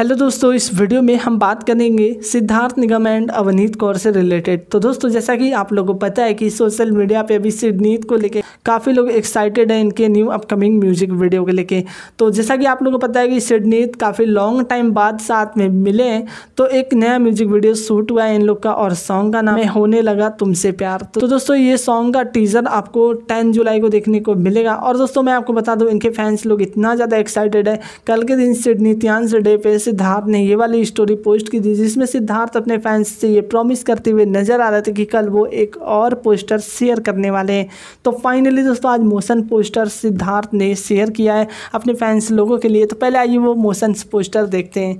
hello दोस्तों इस video में हम बात करेंगे सिद्धार्थ निगम एंड अवनीत कौर से रिलेटेड तो दोस्तों जैसा कि आप लोगों को पता है कि सोशल मीडिया पे अभी सिद्धनीत को लेके काफ़ी लोग एक्साइटेड हैं इनके न्यू अपकमिंग म्यूजिक वीडियो को लेके तो जैसा कि आप लोगों को पता है कि सिडनीत काफ़ी लॉन्ग टाइम बाद साथ में मिले हैं तो एक नया म्यूजिक वीडियो शूट हुआ है इन लोग का और सॉन्ग का नाम है होने लगा तुमसे प्यार तो दोस्तों ये सॉन्ग का टीजर आपको टेन जुलाई को देखने को मिलेगा और दोस्तों मैं आपको बता दूँ इनके फैंस लोग इतना ज़्यादा एक्साइटेड है कल के दिन सिडनीतियांस डे पे सिद्धार्थ ने ये वाली स्टोरी पोस्ट की थी जिसमें सिद्धार्थ अपने फैंस से ये प्रॉमिस करते हुए नज़र आ रहे थे कि कल वो एक और पोस्टर शेयर करने वाले हैं तो फाइनली दोस्तों आज मोशन पोस्टर सिद्धार्थ ने शेयर किया है अपने फैंस लोगों के लिए तो पहले आइए वो मोशन पोस्टर देखते हैं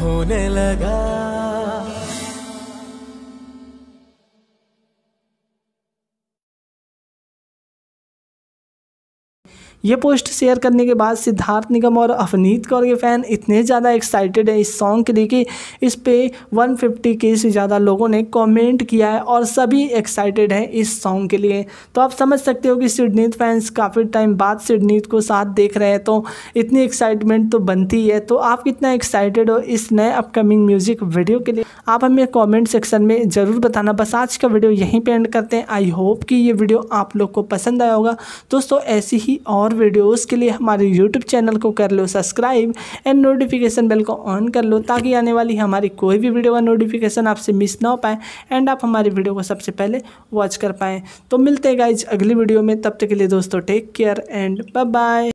होने लगा ये पोस्ट शेयर करने के बाद सिद्धार्थ निगम और अवनीत कौर के फ़ैन इतने ज़्यादा एक्साइटेड हैं इस सॉन्ग के लिए कि इस पर वन फिफ्टी के से ज़्यादा लोगों ने कमेंट किया है और सभी एक्साइटेड हैं इस सॉन्ग के लिए तो आप समझ सकते हो कि सिडनीत फैंस काफ़ी टाइम बाद सिडनीत को साथ देख रहे हैं तो इतनी एक्साइटमेंट तो बनती है तो आप कितना एक्साइटेड हो इस नए अपकमिंग म्यूज़िक वीडियो के लिए आप हमें कमेंट सेक्शन में ज़रूर बताना बस आज का वीडियो यहीं पे एंड करते हैं आई होप कि ये वीडियो आप लोग को पसंद आया होगा दोस्तों ऐसी ही और वीडियोस के लिए हमारे यूट्यूब चैनल को कर लो सब्सक्राइब एंड नोटिफिकेशन बेल को ऑन कर लो ताकि आने वाली हमारी कोई भी वीडियो का नोटिफिकेशन आपसे मिस ना हो पाए एंड आप हमारी वीडियो को सबसे पहले वॉच कर पाएँ तो मिलते हैं गाइज अगली वीडियो में तब तक के लिए दोस्तों टेक केयर एंड बाय